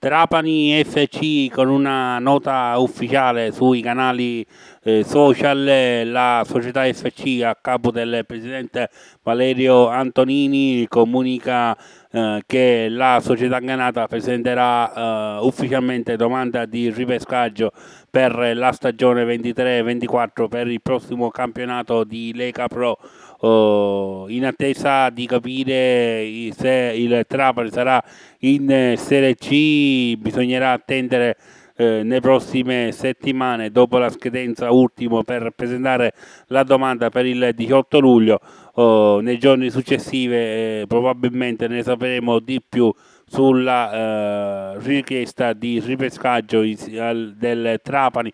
Trapani FC con una nota ufficiale sui canali eh, social, la società FC a capo del presidente Valerio Antonini comunica eh, che la società Ganata presenterà eh, ufficialmente domanda di ripescaggio per la stagione 23-24 per il prossimo campionato di Lega Pro eh, in attesa di capire se il Trapani sarà in eh, Serie C bisognerà attendere eh, nelle prossime settimane dopo la scadenza ultima per presentare la domanda per il 18 luglio. Oh, nei giorni successivi eh, probabilmente ne sapremo di più sulla eh, richiesta di ripescaggio del Trapani